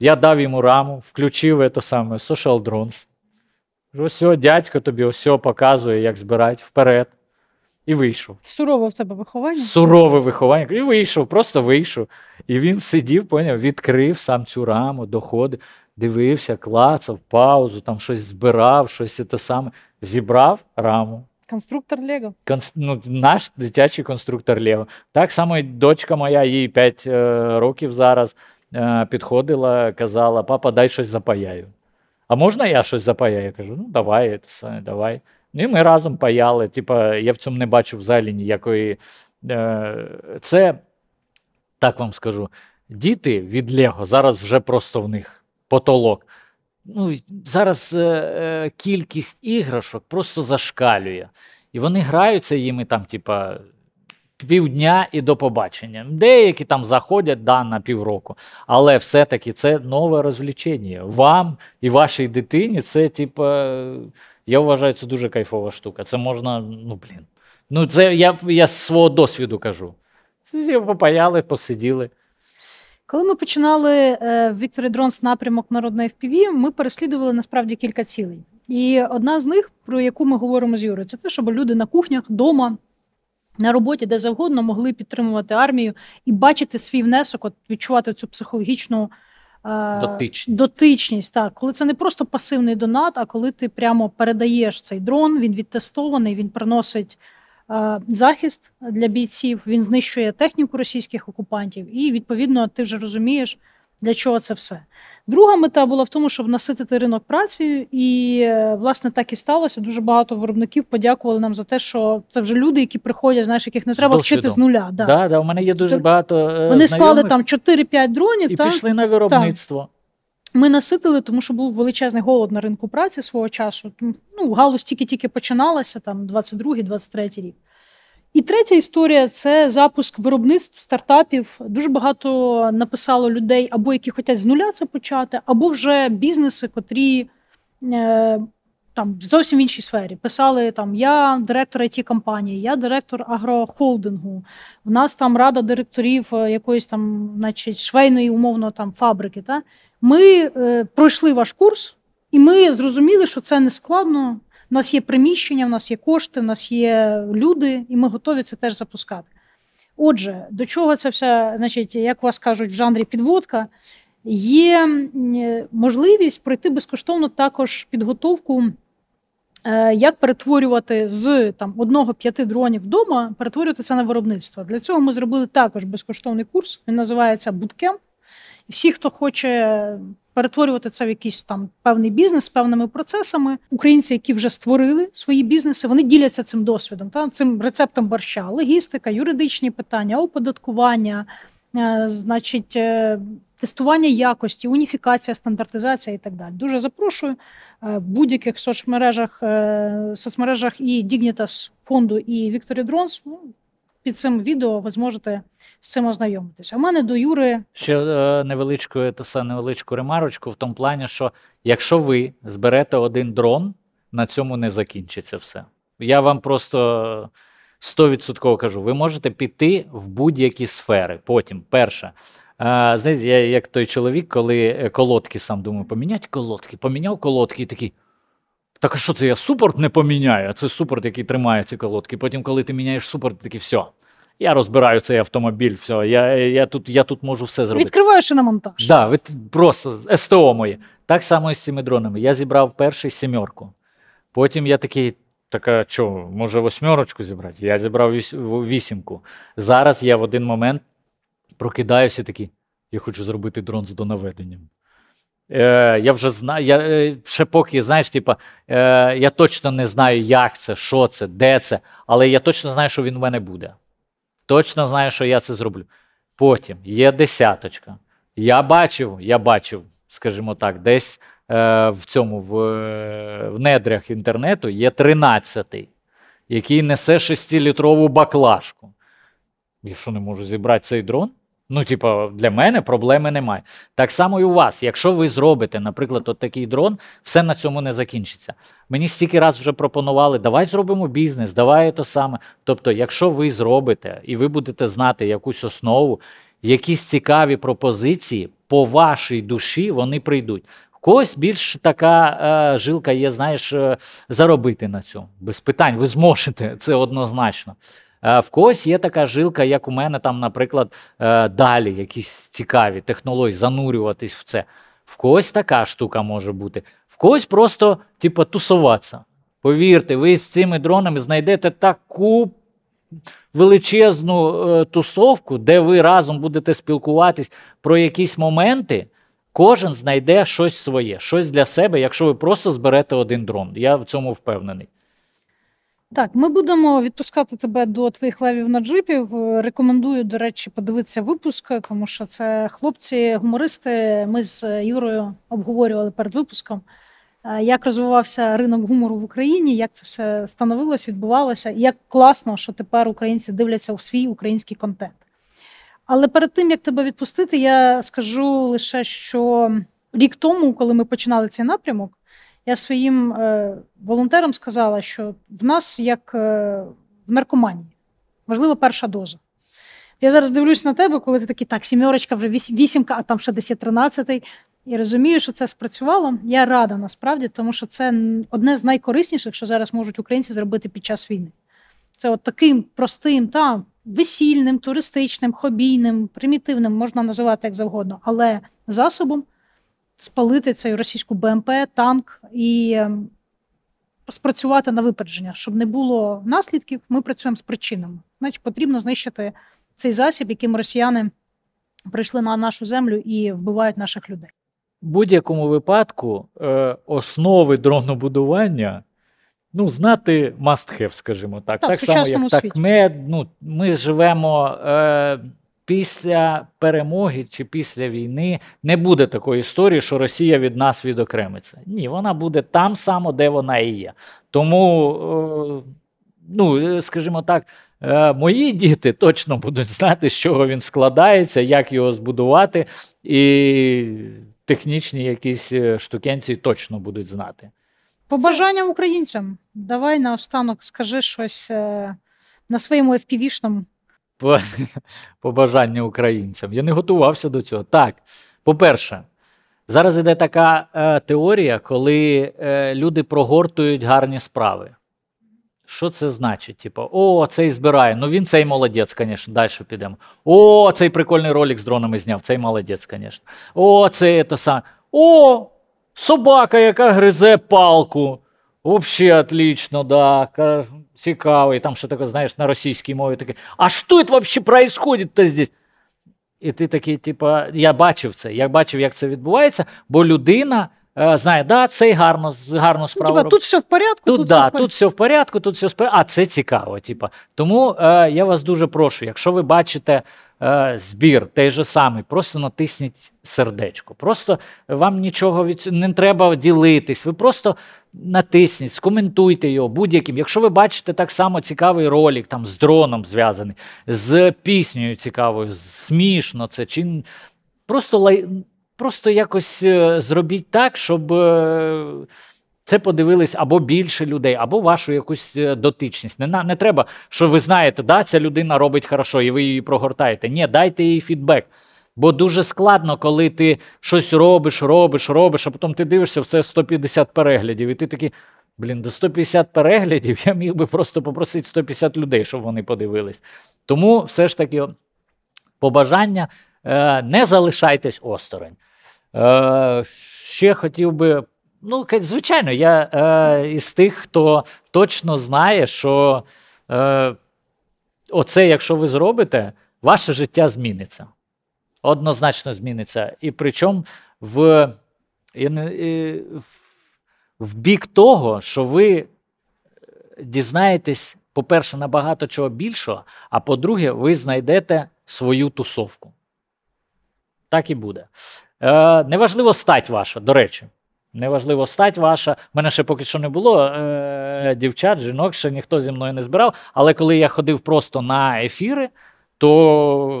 Я дав йому раму, включив це саме Social Drones. Кажу, ось дядько тобі ось показує, як збирати вперед. І вийшов. Сурове в тебе виховання? Сурове виховання. І вийшов, просто вийшов. І він сидів, поняв, відкрив сам цю раму, доходив, дивився, клацав, паузу, там щось збирав, щось те саме. Зібрав раму, Конструктор Лего. Кон... Ну, Наш дитячий конструктор Лего. Так само і дочка моя, їй 5 е, років зараз е, підходила, казала: папа, дай щось запаяю. А можна я щось запаяю? Я кажу, ну давай, це, давай. Ну, і ми разом паяли. Типа, я в цьому не бачу взагалі ніякої. Е, Це, так вам скажу, діти від Лего зараз вже просто в них потолок ну, зараз е, е, кількість іграшок просто зашкалює. І вони граються їми там, типа. Півдня і до побачення. Деякі там заходять да, на півроку, але все-таки це нове розвлічення. Вам і вашій дитині це, типа, я вважаю, це дуже кайфова штука. Це можна, ну блін. Ну, це я я з свого досвіду кажу. Це попаяли, посиділи. Коли ми починали е, Вікторі Дронс напрямок народної FPV, ми переслідували насправді кілька цілей. І одна з них, про яку ми говоримо з Юрою, це те, щоб люди на кухнях вдома. На роботі де завгодно могли підтримувати армію і бачити свій внесок, от відчувати цю психологічну е, дотичність. дотичність. Так, коли це не просто пасивний донат, а коли ти прямо передаєш цей дрон, він відтестований, він приносить Е, захист для бійців, він знищує техніку російських окупантів, і відповідно ти вже розумієш, для чого це все. Друга мета була в тому, щоб наситити ринок праці, і е, власне так і сталося. Дуже багато виробників подякували нам за те, що це вже люди, які приходять, знаєш, яких не треба вчити з нуля. Да. Да, да, У мене є дуже багато. Е, Вони знайомих, склали там 4-5 дронів і та? пішли на виробництво. Там. Ми наситили, тому що був величезний голод на ринку праці свого часу. Ну, галузь тільки-тільки починалася, там 22-23 рік. І третя історія це запуск виробництв стартапів. Дуже багато написало людей, або які хочуть з нуля це почати, або вже бізнеси, котрі е, там зовсім іншій сфері. Писали там: я директор it компанії, я директор агрохолдингу. У нас там рада директорів е, якоїсь там, значить, швейної умовно там фабрики. Та? Ми е, пройшли ваш курс, і ми зрозуміли, що це не складно. У нас є приміщення, у нас є кошти, у нас є люди, і ми готові це теж запускати. Отже, до чого це все, значить, як вас кажуть в жанрі підводка, є е, можливість пройти безкоштовно також підготовку Е, як перетворювати з там одного п'яти дронів вдома, перетворювати це на виробництво. Для цього ми зробили також безкоштовний курс. Він називається Буткем. Всі, хто хоче перетворювати це в якийсь там певний бізнес з певними процесами, українці, які вже створили свої бізнеси, вони діляться цим досвідом, та цим рецептом борща, логістика, юридичні питання, оподаткування, е, значить, е, тестування якості, уніфікація, стандартизація і так далі. Дуже запрошую в е, будь-яких соцмережах е, соцмережах і Dignitas фонду, і Вікторі Дронс. Ну, під цим відео ви зможете з цим ознайомитися. У мене до Юри ще е, невеличку невеличку ремарочку в тому плані, що якщо ви зберете один дрон, на цьому не закінчиться все. Я вам просто. стовідсотково кажу, ви можете піти в будь-які сфери. Потім, перше, Знаєте, я як той чоловік, коли е, колодки сам думаю, поміняти колодки, поміняв колодки і такий. Так а що це я супорт не поміняю? А це супорт, який тримає ці колодки. Потім, коли ти міняєш супорт, такий, все. Я розбираю цей автомобіль, все, я я, тут я тут можу все зробити. Відкриваєш на монтаж. Да, від, просто СТО моє. Так само і з цими дронами. Я зібрав перший сімерку. Потім я такий, так а що, може восьмерочку зібрати? Я зібрав вісімку. Зараз я в один момент Прокидаюся такий, я хочу зробити дрон з донаведенням. Е, Я вже знаю, я е, ще поки, знаєш, типа, е, я точно не знаю, як це, що це, де це, але я точно знаю, що він в мене буде. Точно знаю, що я це зроблю. Потім є десяточка. Я бачив, я бачив, скажімо так, десь е, в цьому в, е, в недрях інтернету є тринадцятий, який несе 6-літрову баклажку. Якщо не можу зібрати цей дрон? Ну, типа, для мене проблеми немає. Так само і у вас. Якщо ви зробите, наприклад, от такий дрон, все на цьому не закінчиться. Мені стільки раз вже пропонували, давай зробимо бізнес, давай то саме. Тобто, якщо ви зробите і ви будете знати якусь основу, якісь цікаві пропозиції по вашій душі вони прийдуть. Когось більш така е, жилка є, знаєш, е, заробити на цьому без питань. Ви зможете це однозначно. Е, в когось є така жилка, як у мене, там, наприклад, е, далі якісь цікаві технології, занурюватись в це. В когось така штука може бути, в когось просто, типу, тусуватися. Повірте, ви з цими дронами знайдете таку величезну е, тусовку, де ви разом будете спілкуватись про якісь моменти. Кожен знайде щось своє, щось для себе, якщо ви просто зберете один дрон. Я в цьому впевнений. Так, ми будемо відпускати тебе до твоїх левів на джипів. Е, рекомендую, до речі, подивитися випуск, тому що це хлопці-гумористи. Ми з Юрою обговорювали перед випуском, е, як розвивався ринок гумору в Україні, як це все становилось, відбувалося, і як класно, що тепер українці дивляться у свій український контент. Але перед тим як тебе відпустити, я скажу лише, що рік тому, коли ми починали цей напрямок. Я своїм е, волонтерам сказала, що в нас як е, в наркоманії важлива перша доза. Я зараз дивлюсь на тебе, коли ти такий так, сімерочка, вже вісімка, а там ще десь є тринадцятий. І розумію, що це спрацювало. Я рада насправді, тому що це одне з найкорисніших, що зараз можуть українці зробити під час війни. Це от таким простим та весільним, туристичним, хобійним, примітивним можна називати як завгодно, але засобом спалити цей російську БМП, танк і ем, спрацювати на випередження, щоб не було наслідків. Ми працюємо з причинами. Значить, потрібно знищити цей засіб, яким росіяни прийшли на нашу землю і вбивають наших людей. В будь-якому випадку е, основи дронобудування. Ну, знати must have, скажімо так. Так, так само, як так мед. Ну, ми живемо е, після перемоги чи після війни не буде такої історії, що Росія від нас відокремиться. Ні, вона буде там само, де вона і є. Тому, е, ну е, скажімо так. Е, мої діти точно будуть знати, з чого він складається, як його збудувати, і технічні якісь штукенці точно будуть знати. Побажання українцям. Давай наостанок скажи щось на своєму FPV-шному побажання українцям. Я не готувався до цього. Так, по-перше, зараз іде така е, теорія, коли е, люди прогортують гарні справи. Що це значить? Типу, о, цей збирає. Ну він цей молодець, звісно, далі підемо. О, цей прикольний ролик з дронами зняв. Цей молодець, звісно. О, це це саме. О, собака, яка гризе палку. Взагалі отлично, да цікавий, там що таке, знаєш, на російській мові таке. А що це взагалі происходит здесь? І ти такий, типу, я бачив це, я бачив, як це відбувається, бо людина. Е, знає, да, це гарно гарно ну, справу. тут все в порядку. Тут тут, да, все в... тут все в порядку, тут все в порядку, а це цікаво. Типа. Тому е, я вас дуже прошу, якщо ви бачите Е, збір той же самий, просто натисніть сердечко. Просто вам нічого від не треба ділитись. Ви просто натисніть, скоментуйте його будь-яким. Якщо ви бачите так само цікавий ролик, там з дроном зв'язаний, з піснею цікавою, смішно це чи просто лай... просто якось е, зробіть так, щоб. Е, це подивились або більше людей, або вашу якусь е, дотичність. Не не треба, що ви знаєте, да, ця людина робить хорошо, і ви її прогортаєте. Ні, дайте їй фідбек. Бо дуже складно, коли ти щось робиш, робиш, робиш, а потім ти дивишся все 150 переглядів, і ти такий. Блін, до 150 переглядів я міг би просто попросити 150 людей, щоб вони подивились. Тому все ж таки побажання е, не залишайтесь осторонь. Е, ще хотів би Ну, звичайно, я е, із тих, хто точно знає, що е, оце, якщо ви зробите, ваше життя зміниться. Однозначно зміниться. І причому в, в бік того, що ви дізнаєтесь, по-перше, набагато чого більшого, а по-друге, ви знайдете свою тусовку. Так і буде. Е, Неважливо стать ваша, до речі. Неважливо, стать ваша. У мене ще поки що не було е- дівчат, жінок, ще ніхто зі мною не збирав. Але коли я ходив просто на ефіри, то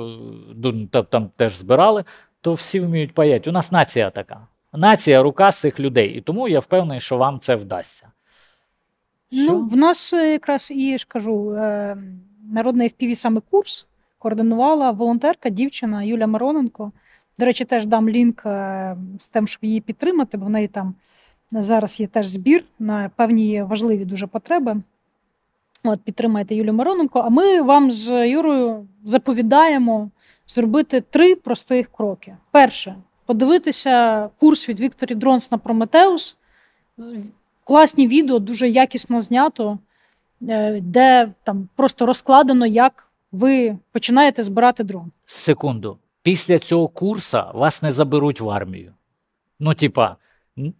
там теж збирали, то всі вміють паять. У нас нація така. Нація рука цих людей. І тому я впевнений, що вам це вдасться. Ну, В нас якраз і ж кажу, е, народний впіві саме курс координувала волонтерка, дівчина Юля Мароненко. До речі, теж дам лінк е, з тим, щоб її підтримати, бо в неї там зараз є теж збір на певні важливі дуже потреби. От, підтримайте Юлю Мироненко, а ми вам з Юрою заповідаємо зробити три простих кроки. Перше, подивитися курс від Вікторі Дронс на Прометеус. Класні відео, дуже якісно знято, е, де там просто розкладено, як ви починаєте збирати дрон. Секунду після цього курсу вас не заберуть в армію. Ну, типа,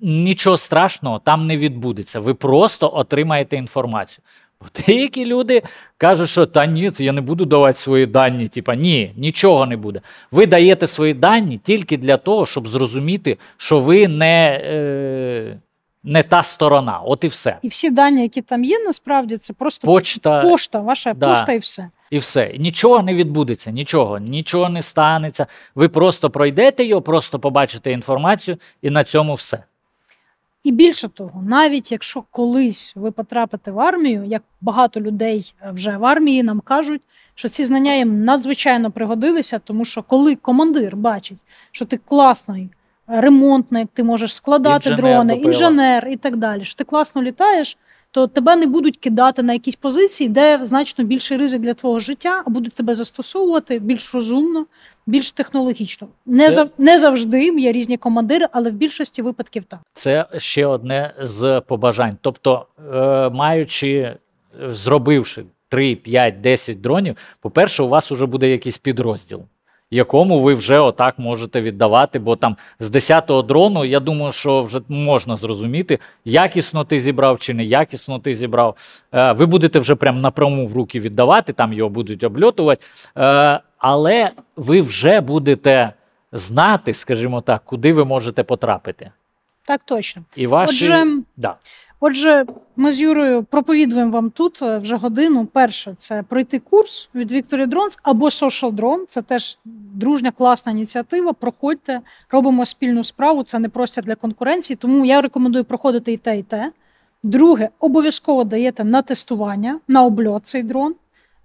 нічого страшного там не відбудеться. Ви просто отримаєте інформацію. Бо деякі люди кажуть, що та ні, я не буду давати свої дані. Типа, ні, нічого не буде. Ви даєте свої дані тільки для того, щоб зрозуміти, що ви не. Е... Не та сторона, от і все. І всі дані, які там є, насправді це просто почта, пошта, ваша да. пошта і все. І все. Нічого не відбудеться, нічого, нічого не станеться. Ви просто пройдете його, просто побачите інформацію, і на цьому все. І більше того, навіть якщо колись ви потрапите в армію, як багато людей вже в армії нам кажуть, що ці знання їм надзвичайно пригодилися, тому що коли командир бачить, що ти класний ремонтник, ти можеш складати інженер, дрони, інженер і так далі, що ти класно літаєш, то тебе не будуть кидати на якісь позиції, де значно більший ризик для твого життя, а будуть тебе застосовувати більш розумно, більш технологічно. Не це... не завжди є різні командири, але в більшості випадків так. Це ще одне з побажань. Тобто, е, маючи, зробивши 3, 5, 10 дронів, по-перше, у вас вже буде якийсь підрозділ якому ви вже отак можете віддавати. Бо там з 10-го дрону я думаю, що вже можна зрозуміти, якісно ти зібрав чи не якісно ти зібрав. Е, ви будете вже прям напряму в руки віддавати, там його будуть обльотувати. Е, але ви вже будете знати, скажімо так, куди ви можете потрапити. Так точно. І ваші... Отже, да. Отже, ми з Юрою проповідуємо вам тут е, вже годину. Перше це пройти курс від Вікторі Дронс або Social Drone. Це теж дружня, класна ініціатива. Проходьте, робимо спільну справу. Це не простір для конкуренції. Тому я рекомендую проходити і те, і те. Друге, обов'язково даєте на тестування, на обльот цей дрон.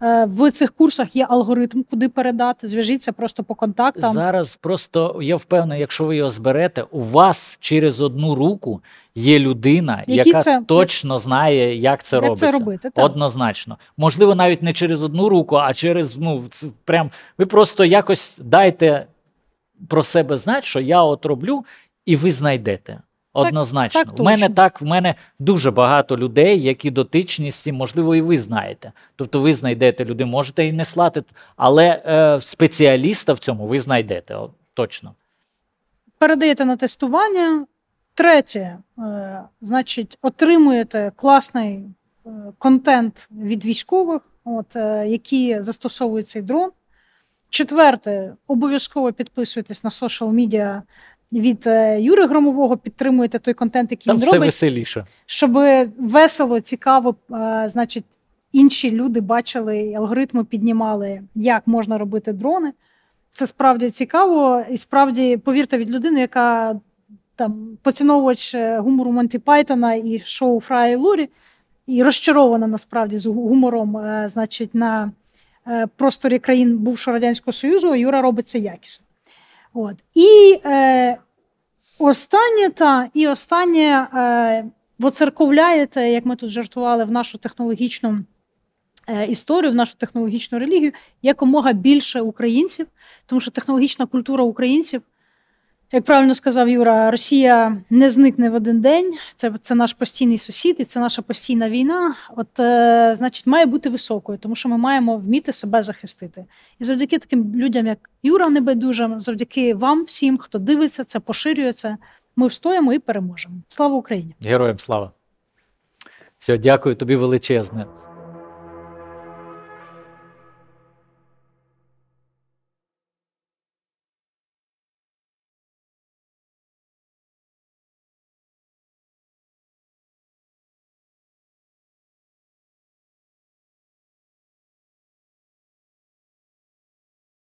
Е, в цих курсах є алгоритм, куди передати. Зв'яжіться просто по контактам. Зараз просто я впевнений, якщо ви його зберете, у вас через одну руку є людина, Які яка це... точно знає, як це як робиться. Це робити, так. Однозначно. Можливо, навіть не через одну руку, а через ну прям ви просто якось дайте про себе знати, що я от роблю, і ви знайдете. Однозначно, так, так, в мене так в мене дуже багато людей, які дотичні з цим, можливо, і ви знаєте. Тобто, ви знайдете людей, можете і не слати, але е, спеціаліста в цьому ви знайдете от, точно. Передаєте на тестування. Третє, е, значить, отримуєте класний е, контент від військових, от, е, які застосовують цей дрон. Четверте, обов'язково підписуєтесь на соціал-медіа від е, Юри Громового підтримуєте той контент, який Там він все робить, веселіше. щоб весело, цікаво, е, значить, інші люди бачили алгоритми, піднімали, як можна робити дрони. Це справді цікаво, і справді, повірте, від людини, яка там поціновувач е, гумору Монті Пайтона і шоу Фрая і Лурі, і розчарована насправді з гумором, значить, на просторі країн бувшого радянського союзу, Юра робиться якісно. От. І е, останнє та, і останнє е, церковляєте, як ми тут жартували, в нашу технологічну е, історію, в нашу технологічну релігію якомога більше українців, тому що технологічна культура українців як правильно сказав Юра, Росія не зникне в один день. Це це наш постійний сусід, і це наша постійна війна. От, е, значить, має бути високою, тому що ми маємо вміти себе захистити. І завдяки таким людям, як Юра, небайдужим, завдяки вам, всім, хто дивиться це, поширюється. Ми встоїмо і переможемо. Слава Україні! Героям слава! Все, дякую тобі величезне.